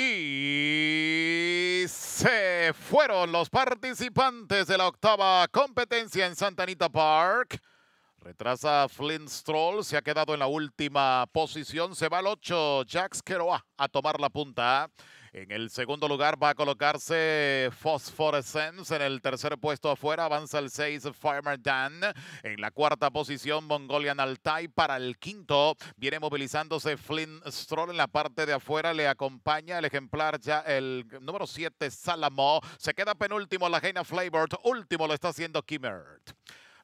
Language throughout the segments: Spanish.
y se fueron los participantes de la octava competencia en Santa Anita Park. Retrasa Flint Stroll, se ha quedado en la última posición, se va al 8, Jax Keroa a tomar la punta. En el segundo lugar va a colocarse Phosphorescence. En el tercer puesto afuera avanza el 6 Farmer Dan. En la cuarta posición Mongolian Altai. Para el quinto viene movilizándose Flynn Stroll. En la parte de afuera le acompaña el ejemplar ya el número 7 Salamo. Se queda penúltimo la Jaina Flavored. Último lo está haciendo Kimmert.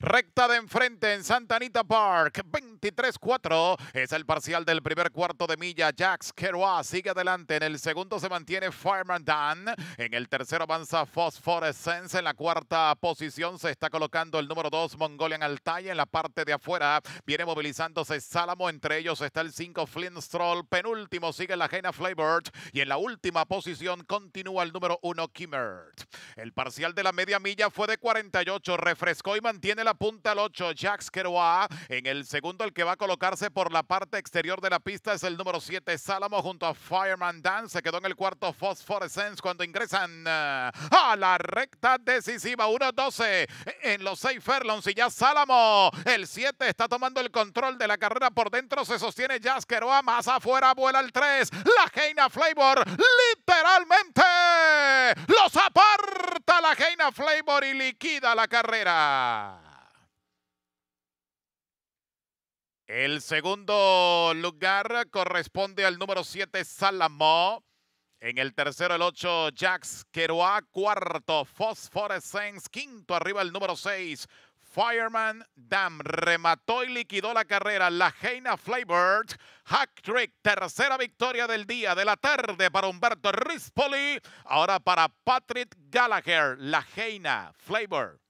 Recta de enfrente en Santa Anita Park. 23-4 es el parcial del primer cuarto de milla. Jax Kerouac sigue adelante. En el segundo se mantiene Fireman Dan. En el tercero avanza Phosphorescence. En la cuarta posición se está colocando el número 2 Mongolian Altai. En la parte de afuera viene movilizándose Salamo. Entre ellos está el 5 Flintstroll, Penúltimo sigue la Jena Flavored. Y en la última posición continúa el número 1 Kimmert. El parcial de la media milla fue de 48. Refrescó y mantiene la punta al 8, Jacques Kerouac. En el segundo, el que va a colocarse por la parte exterior de la pista es el número 7, Salamo, junto a Fireman Dance Se quedó en el cuarto, Phosphorescence, cuando ingresan eh, a la recta decisiva. 1-12 en los 6 Ferlons y ya Salamo, el 7, está tomando el control de la carrera por dentro. Se sostiene Jacques Kerouac, más afuera vuela el 3. La Heina Flavor, literalmente, los aparta la Heina Flavor y liquida la carrera. El segundo lugar corresponde al número 7, Salamó. En el tercero, el 8, Jax Queroa. Cuarto, Phosphorescence. Quinto, arriba el número 6, Fireman Dam. Remató y liquidó la carrera. La Heina Flavored. Hack Trick. Tercera victoria del día, de la tarde para Humberto Rispoli. Ahora para Patrick Gallagher. La Heina Flavor.